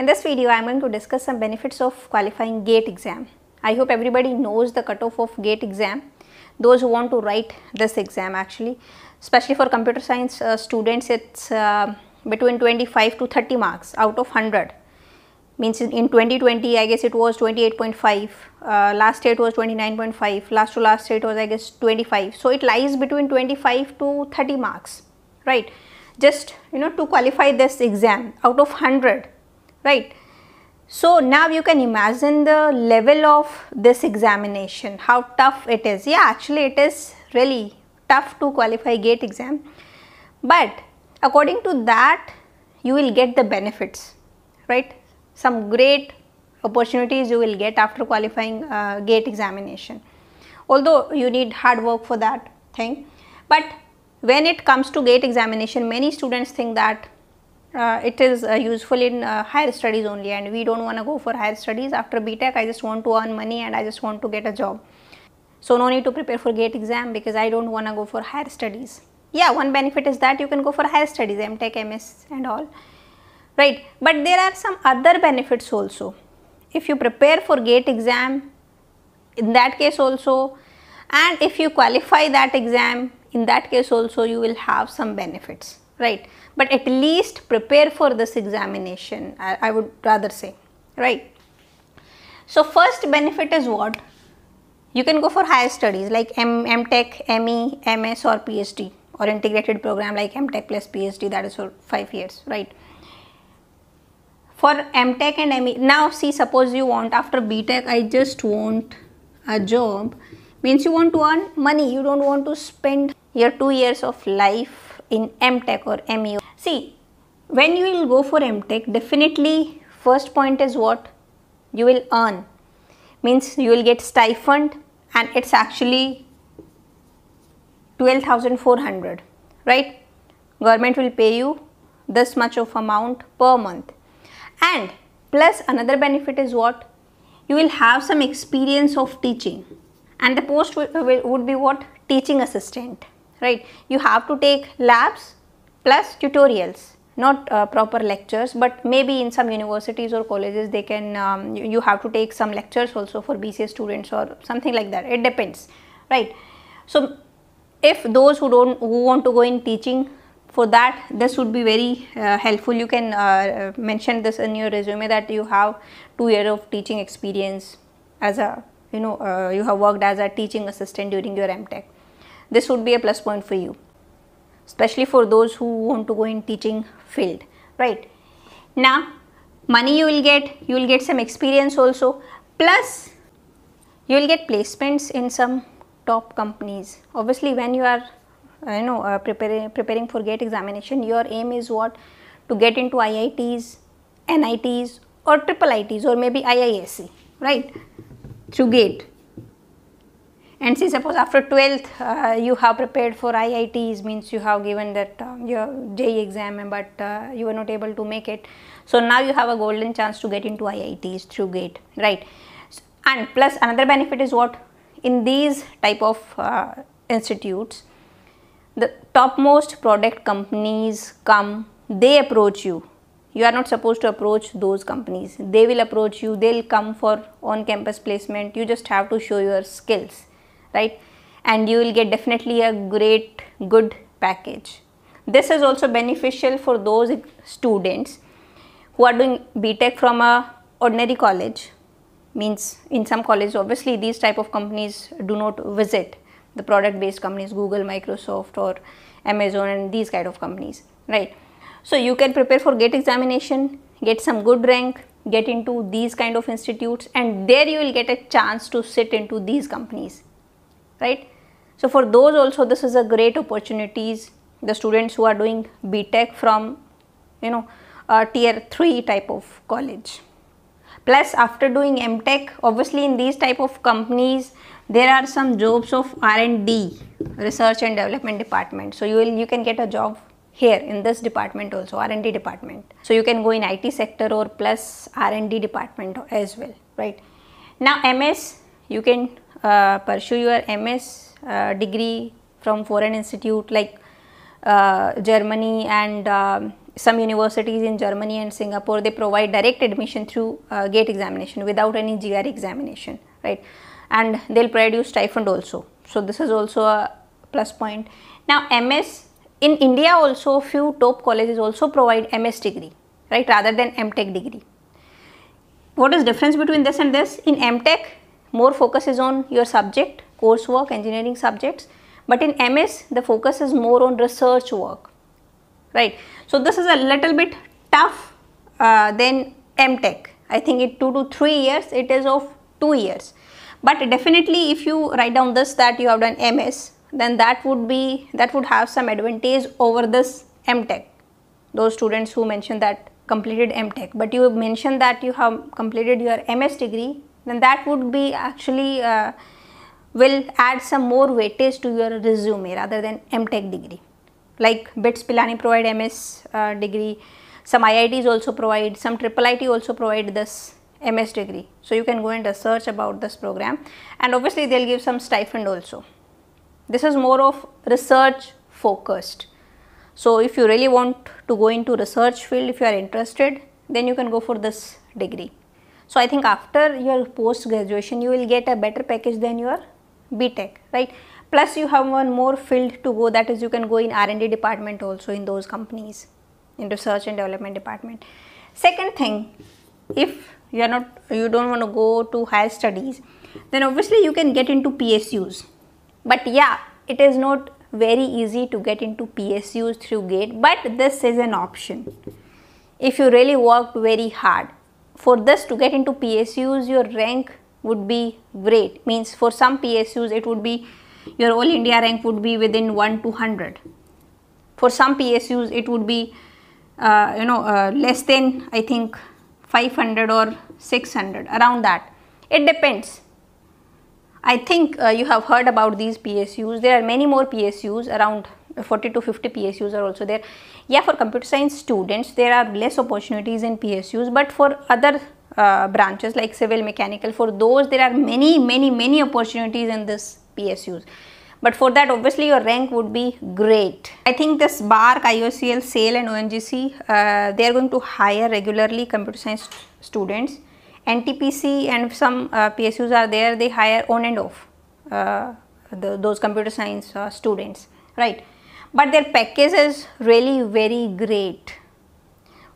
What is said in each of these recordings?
In this video, I am going to discuss some benefits of qualifying GATE exam. I hope everybody knows the cutoff of GATE exam, those who want to write this exam actually, especially for computer science uh, students, it's uh, between 25 to 30 marks out of 100. Means in, 2020, I guess it was 28.5, uh, last year it was 29.5, last to last year it was I guess 25. So, it lies between 25 to 30 marks, right. Just, you know, to qualify this exam out of 100 right. So now you can imagine the level of this examination, how tough it is. Yeah, actually it is really tough to qualify GATE exam, but according to that you will get the benefits, right. Some great opportunities you will get after qualifying uh, GATE examination, although you need hard work for that thing. But when it comes to GATE examination, many students think that uh, it is uh, useful in uh, higher studies only and we don't want to go for higher studies after btech i just want to earn money and i just want to get a job so no need to prepare for gate exam because i don't want to go for higher studies yeah one benefit is that you can go for higher studies mtech ms and all right but there are some other benefits also if you prepare for gate exam in that case also and if you qualify that exam in that case also you will have some benefits right. But at least prepare for this examination I, I would rather say, right. So, first benefit is what? You can go for higher studies like M, Tech, ME, MS or PhD or integrated program like M Tech plus PhD that is for 5 years, right for MTech and ME. Now see suppose you want after BTech I just want a job means you want to earn money you don't want to spend your 2 years of life in MTech or MU. See, when you will go for MTech, definitely first point is what? You will earn. Means you will get stipend and it's actually 12,400, right? Government will pay you this much of amount per month. And plus another benefit is what? You will have some experience of teaching and the post would be what? Teaching assistant right. You have to take labs plus tutorials not uh, proper lectures but maybe in some universities or colleges they can um, you, have to take some lectures also for BCA students or something like that it depends right. So if those who don't who want to go in teaching for that this would be very uh, helpful you can uh, mention this in your resume that you have two year of teaching experience as a you know uh, you have worked as a teaching assistant during your MTech this would be a plus point for you especially for those who want to go in teaching field right now money you will get you will get some experience also plus you will get placements in some top companies obviously when you are you know uh, preparing preparing for gate examination your aim is what to get into iits nits or triple its or maybe iisc right through gate and see suppose after 12th uh, you have prepared for IITs means you have given that uh, your JE exam but uh, you were not able to make it. So now you have a golden chance to get into IITs through GATE right so, and plus another benefit is what in these type of uh, institutes the topmost product companies come they approach you you are not supposed to approach those companies they will approach you they'll come for on campus placement you just have to show your skills right and you will get definitely a great good package. This is also beneficial for those students who are doing Tech from a ordinary college means in some colleges obviously these type of companies do not visit the product based companies Google, Microsoft or Amazon and these kind of companies right. So you can prepare for GATE examination, get some good rank, get into these kind of institutes and there you will get a chance to sit into these companies right. So, for those also this is a great opportunities the students who are doing Tech from you know tier 3 type of college. Plus after doing MTech obviously in these type of companies there are some jobs of R&D research and development department. So, you will you can get a job here in this department also R&D department. So, you can go in IT sector or plus R&D department as well right. Now, MS you can uh, pursue your MS uh, degree from foreign institute like uh, Germany and um, some universities in Germany and Singapore they provide direct admission through uh, gate examination without any GR examination right and they'll provide you stipend also. So, this is also a plus point. Now, MS in India also few top colleges also provide MS degree right rather than MTech degree. What is difference between this and this? In MTech more focus is on your subject, coursework, engineering subjects. But in MS, the focus is more on research work, right? So this is a little bit tough uh, than MTech. I think it 2 to 3 years, it is of 2 years. But definitely if you write down this that you have done MS, then that would be, that would have some advantage over this MTech. Those students who mentioned that completed MTech, but you mentioned that you have completed your MS degree then that would be actually uh, will add some more weightage to your resume rather than MTech degree. Like BITS Pilani provide MS uh, degree, some IITs also provide, some triple I T also provide this MS degree. So you can go and research about this program and obviously they'll give some stipend also. This is more of research focused. So if you really want to go into research field, if you are interested, then you can go for this degree. So I think after your post graduation you will get a better package than your Tech, right? Plus you have one more field to go that is you can go in R&D department also in those companies, in research and development department. Second thing, if you are not, you don't want to go to higher studies, then obviously you can get into PSUs. But yeah, it is not very easy to get into PSUs through GATE, but this is an option if you really worked very hard for this to get into PSUs your rank would be great means for some PSUs it would be your all India rank would be within 1 to 100. For some PSUs it would be uh, you know uh, less than I think 500 or 600 around that. It depends. I think uh, you have heard about these PSUs. There are many more PSUs around 40 to 50 PSUs are also there. Yeah, for computer science students, there are less opportunities in PSUs, but for other uh, branches like civil, mechanical, for those there are many, many, many opportunities in this PSUs. But for that, obviously, your rank would be great. I think this BARC, IOCL, SAIL and ONGC, uh, they are going to hire regularly computer science students. NTPC and some uh, PSUs are there, they hire on and off. Uh, the, those computer science uh, students, right but their package is really very great.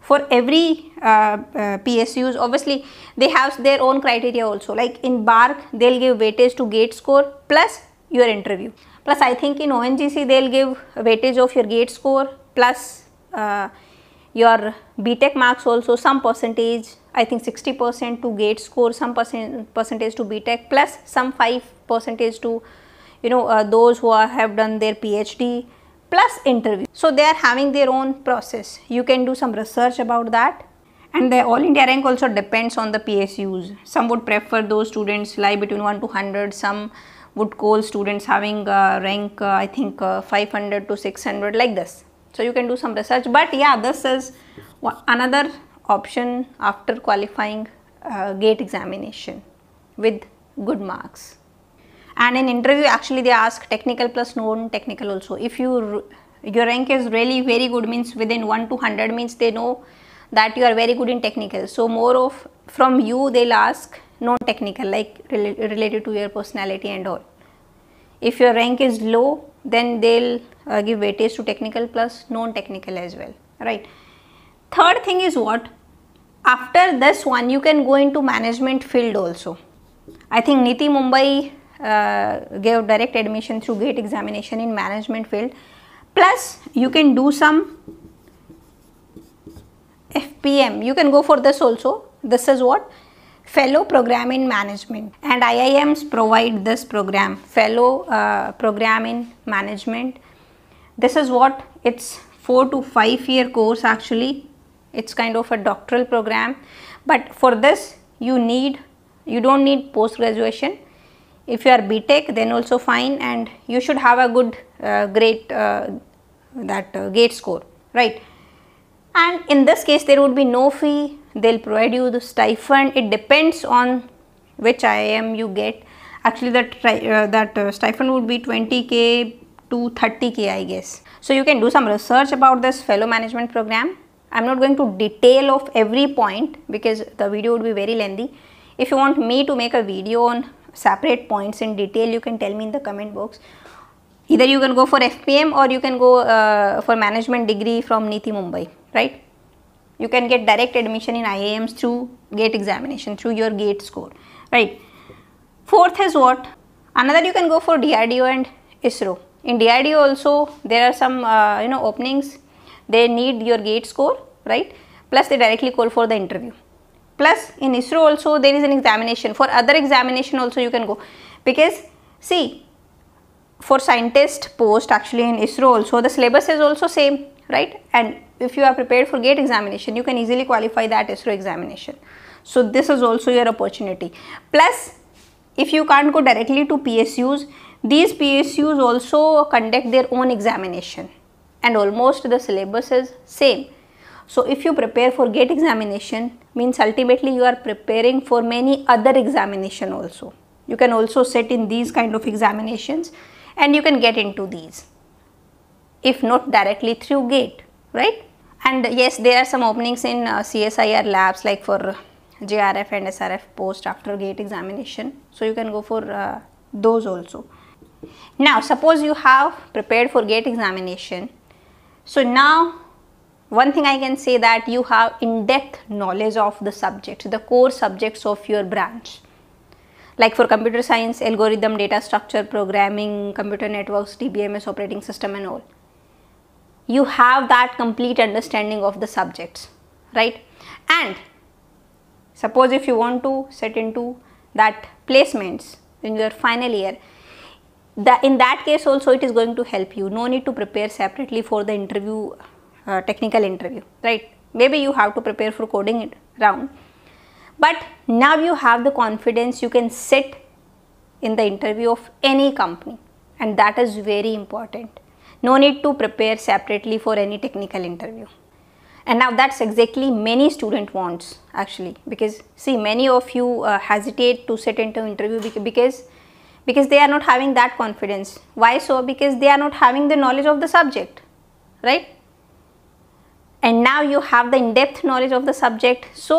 For every uh, uh, PSUs, obviously they have their own criteria also. Like in BARC, they'll give weightage to gate score plus your interview. Plus, I think in ONGC they'll give weightage of your gate score plus uh, your BTEC marks also some percentage I think 60 percent to gate score some percent percentage to BTEC plus some 5 percentage to you know uh, those who are, have done their PhD plus interview. So they are having their own process. You can do some research about that and the all India rank also depends on the PSUs. Some would prefer those students lie between 1 to 100, some would call students having uh, rank uh, I think uh, 500 to 600 like this. So you can do some research but yeah this is another option after qualifying uh, gate examination with good marks and in interview actually they ask technical plus non-technical also if you your rank is really very good means within 1 to 100 means they know that you are very good in technical so more of from you they'll ask non-technical like related to your personality and all if your rank is low then they'll uh, give weightage to technical plus non-technical as well right third thing is what after this one you can go into management field also i think niti mumbai uh, gave direct admission through gate examination in management field plus you can do some FPM you can go for this also this is what fellow program in management and IIMs provide this program fellow uh, program in management this is what it's 4 to 5 year course actually it's kind of a doctoral program but for this you need you don't need post graduation if you are BTech then also fine and you should have a good uh, great uh, that uh, gate score right. And in this case there would be no fee, they will provide you the stipend, it depends on which IIM you get. Actually that, uh, that uh, stipend would be 20k to 30k I guess. So you can do some research about this fellow management program. I am not going to detail of every point because the video would be very lengthy. If you want me to make a video on separate points in detail you can tell me in the comment box either you can go for fpm or you can go uh, for management degree from niti mumbai right you can get direct admission in iams through gate examination through your gate score right fourth is what another you can go for drdo and isro in drdo also there are some uh, you know openings they need your gate score right plus they directly call for the interview Plus in ISRO also there is an examination. For other examination also you can go because see for scientist post actually in ISRO also the syllabus is also same right and if you are prepared for gate examination you can easily qualify that ISRO examination. So this is also your opportunity. Plus if you can't go directly to PSUs these PSUs also conduct their own examination and almost the syllabus is same. So if you prepare for gate examination means ultimately you are preparing for many other examination also. You can also sit in these kind of examinations and you can get into these if not directly through gate right and yes there are some openings in uh, CSIR labs like for JRF and SRF post after gate examination so you can go for uh, those also. Now suppose you have prepared for gate examination so now one thing I can say that you have in-depth knowledge of the subjects, the core subjects of your branch. Like for computer science, algorithm, data structure, programming, computer networks, DBMS, operating system and all. You have that complete understanding of the subjects, right? And suppose if you want to set into that placements in your final year, the, in that case also it is going to help you. No need to prepare separately for the interview uh, technical interview, right? Maybe you have to prepare for coding round. But now you have the confidence you can sit in the interview of any company and that is very important. No need to prepare separately for any technical interview. And now that's exactly many student wants actually because see many of you uh, hesitate to sit into interview because because they are not having that confidence. Why so? Because they are not having the knowledge of the subject, right? now you have the in-depth knowledge of the subject so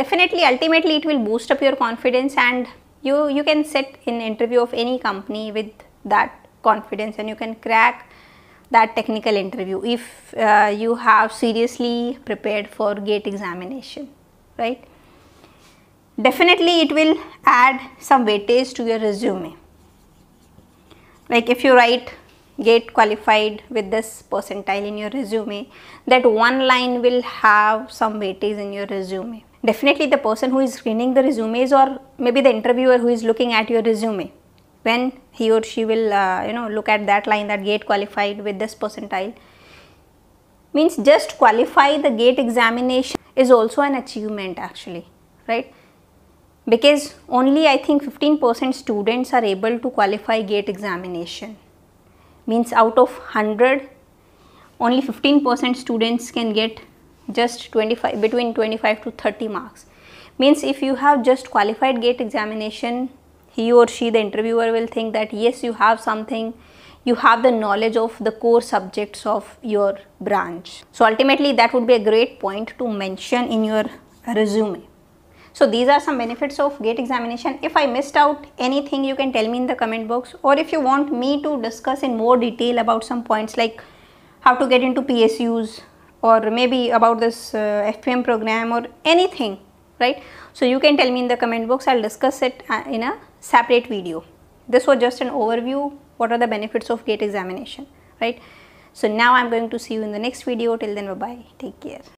definitely ultimately it will boost up your confidence and you you can sit in interview of any company with that confidence and you can crack that technical interview if uh, you have seriously prepared for gate examination right definitely it will add some weightage to your resume like if you write get qualified with this percentile in your resume that one line will have some weightage in your resume definitely the person who is screening the resumes or maybe the interviewer who is looking at your resume when he or she will uh, you know look at that line that gate qualified with this percentile means just qualify the gate examination is also an achievement actually right because only i think 15% students are able to qualify gate examination means out of 100 only 15% students can get just 25 between 25 to 30 marks means if you have just qualified gate examination he or she the interviewer will think that yes you have something you have the knowledge of the core subjects of your branch so ultimately that would be a great point to mention in your resume so these are some benefits of GATE examination. If I missed out anything, you can tell me in the comment box or if you want me to discuss in more detail about some points like how to get into PSUs or maybe about this uh, FPM program or anything, right? So you can tell me in the comment box, I'll discuss it uh, in a separate video. This was just an overview, what are the benefits of GATE examination, right? So now I'm going to see you in the next video. Till then, bye-bye. Take care.